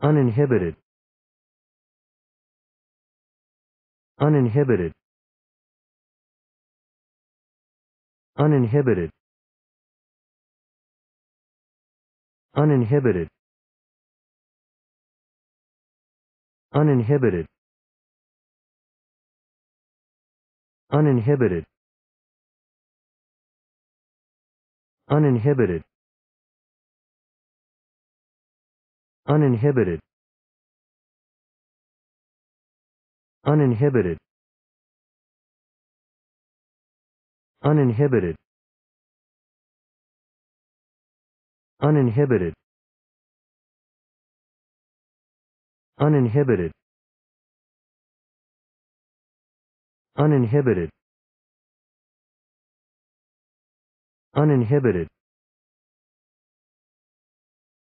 uninhibited uninhibited uninhibited uninhibited uninhibited uninhibited uninhibited uninhibited uninhibited uninhibited uninhibited uninhibited uninhibited uninhibited